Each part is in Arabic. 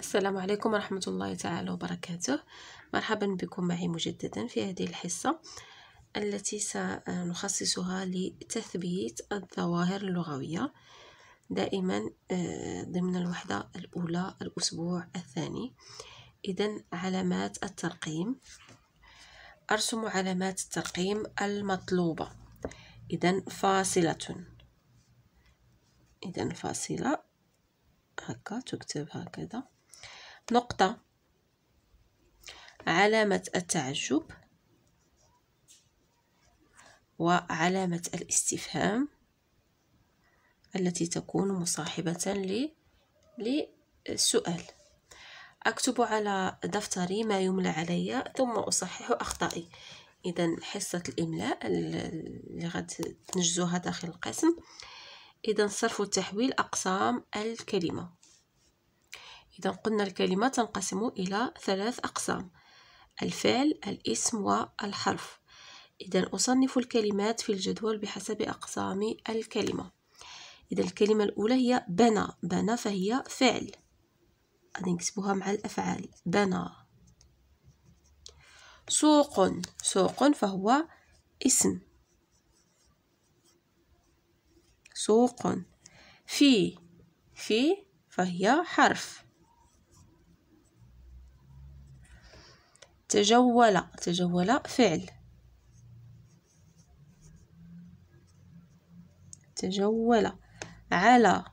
السلام عليكم ورحمة الله تعالى وبركاته مرحبا بكم معي مجددا في هذه الحصة التي سنخصصها لتثبيت الظواهر اللغوية دائما آه، ضمن الوحدة الأولى الأسبوع الثاني إذا علامات الترقيم أرسم علامات الترقيم المطلوبة إذا فاصلة إذا فاصلة هكا تكتب هكذا نقطة علامة التعجب وعلامة الاستفهام التي تكون مصاحبة للسؤال أكتب على دفتري ما يملى علي ثم أصحح أخطائي إذا حصة الإملاء اللي غتنجزوها داخل القسم إذا صرف التحويل أقسام الكلمة إذا قلنا الكلمة تنقسم إلى ثلاث أقسام الفعل الاسم والحرف إذا أصنف الكلمات في الجدول بحسب أقسام الكلمة إذا الكلمة الأولى هي بنى بنى فهي فعل غادي نكتبوها مع الأفعال بنى سوق سوق فهو اسم سوق في في فهي حرف تجول تجول فعل تجول على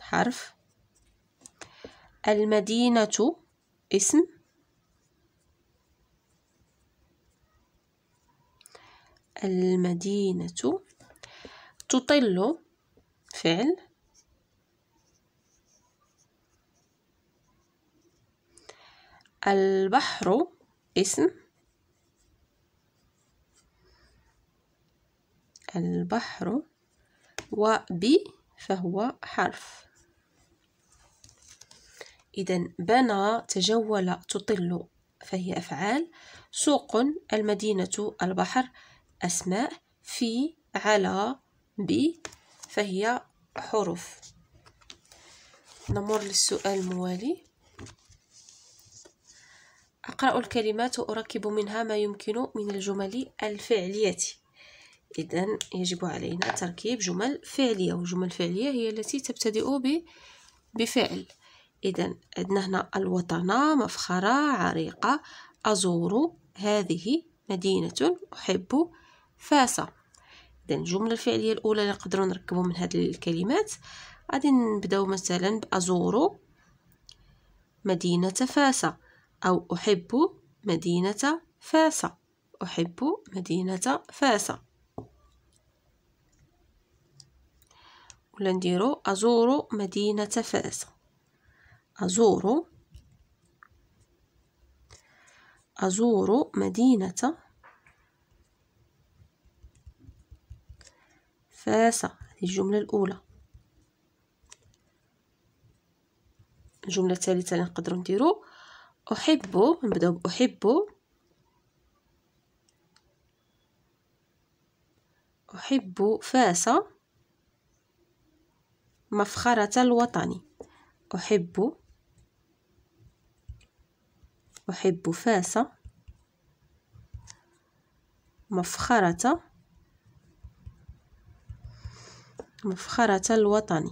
حرف المدينة اسم المدينة تطل فعل البحر اسم البحر وب فهو حرف إذا بنى تجول تطل فهي أفعال سوق المدينة البحر أسماء في على ب فهي حروف نمر للسؤال الموالي أقرأ الكلمات وأركب منها ما يمكن من الجمل الفعلية إذا يجب علينا تركيب جمل فعلية وجمل فعلية هي التي تبتدئ بفعل إذا عندنا هنا الوطن مفخرة عريقة أزور هذه مدينة أحب فاس إذا الجملة الفعلية الأولى اللي نقدروا نركبوا من هذه الكلمات غادي نبداو مثلا بأزور مدينة فاس أو أحب مدينة فاس أحب مدينة فاس ولا نديرو أزور مدينة فاس أزور أزور مدينة فاس الجملة الأولى الجملة الثالثة اللي نقدروا نديرو أحبه نبدأ بأحبه أحب فاس مفخرة الوطن أحب أحب فاس مفخرة مفخرة الوطن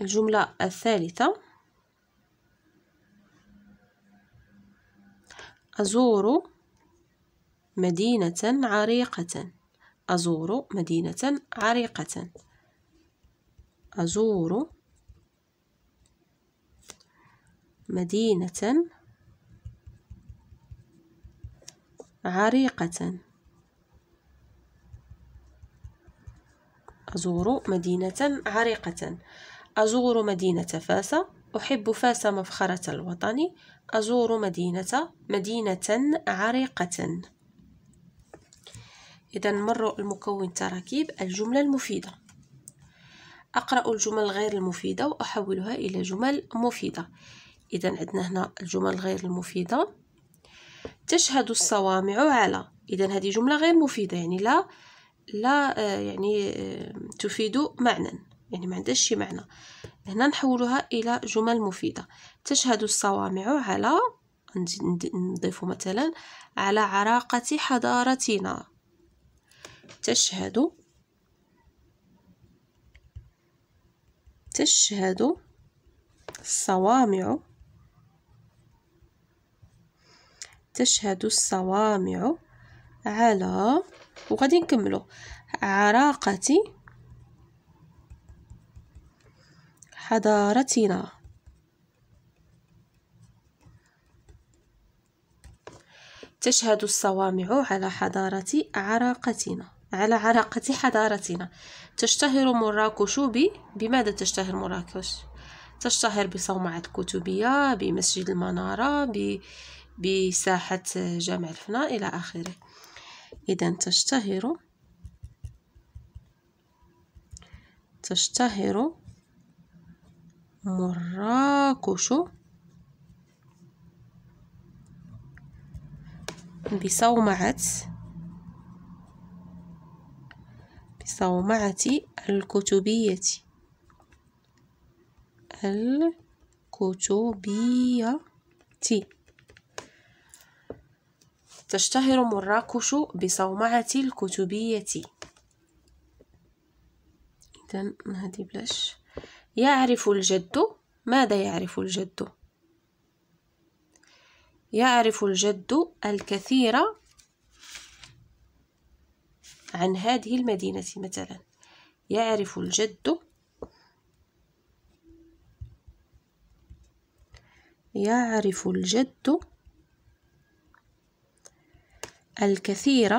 الجملة الثالثة أزور مدينة عريقة أزور مدينة عريقة أزور مدينة عريقة أزور مدينة عريقة أزور مدينة فاس أحب فاس مفخرة الوطن أزور مدينة مدينة عريقة إذا مر المكون تراكيب الجملة المفيدة أقرأ الجمل غير المفيدة وأحولها إلى جمل مفيدة إذا عندنا هنا الجمل غير المفيدة تشهد الصوامع على إذا هذه جملة غير مفيدة يعني لا لا آه، يعني آه، تفيد معنى يعني ما عندهاش شي معنى هنا نحولها الى جمل مفيده تشهد الصوامع على نضيف مثلا على عراقه حضارتنا تشهد تشهد الصوامع تشهد الصوامع على وغادي نكملو عراقة حضارتنا تشهد الصوامع على حضارة عراقتنا على عراقة حضارتنا تشتهر مراكش بماذا تشتهر مراكش؟ تشتهر بصومعة الكتبية بمسجد المنارة ب... بساحة جامع الفناء إلى آخره إذا تشتهر تشتهر مراكش بصومعة بصومعة الكتبية الكتبية تشتهر مراكش بصومعة الكتبية إذن هذه بلاش يعرف الجد ماذا يعرف الجد يعرف الجد الكثير عن هذه المدينة مثلا يعرف الجد يعرف الجد الكثير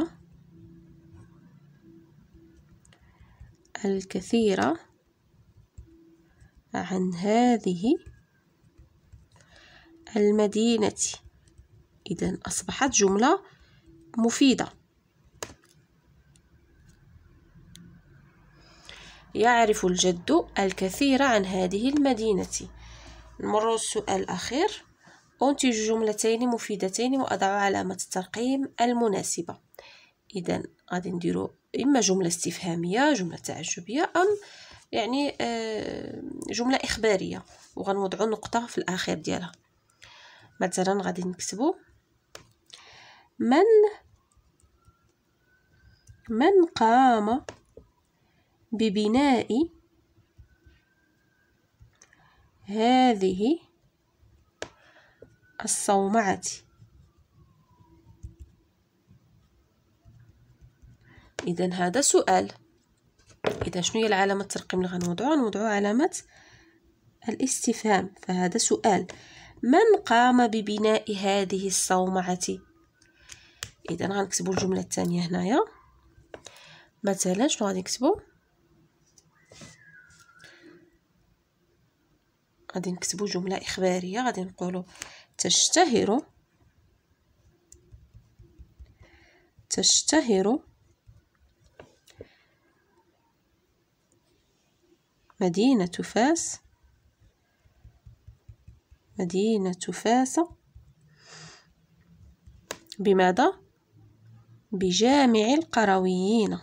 الكثير عن هذه المدينة إذا أصبحت جملة مفيدة يعرف الجد الكثير عن هذه المدينة نمر السؤال الأخير أنتج جملتين مفيدتين وأضع علامة الترقيم المناسبة إذا غادي نديرو إما جملة استفهامية جملة تعجبية أم يعني آه، جملة إخبارية وغنوضعو نقطة في الأخير ديالها مثلا غادي نكتبو من من قام ببناء هذه الصومعة إذا هذا سؤال كده شنو هي العلامة الترقيم اللي غنوضعو غنوضعو علامة الاستفهام فهذا سؤال من قام ببناء هذه الصومعة اذا غنكتبو الجملة الثانية هنايا مثلا شنو غادي نكتبو غادي نكتبو جملة إخبارية غادي نقولو تشتهر تشتهر مدينة فاس مدينة فاس بماذا؟ بجامع القرويين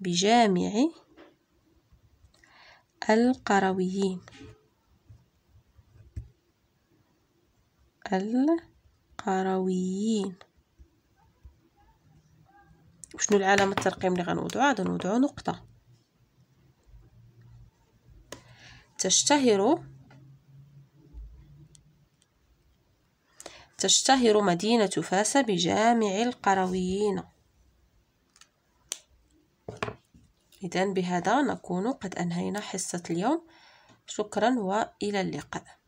بجامع القرويين القرويين وشنو العلامة الترقيم اللي غنوضعو غنوضعو نقطة تشتهر تشتهر مدينة فاس بجامع القرويين إذا بهذا نكون قد أنهينا حصة اليوم شكرا وإلى اللقاء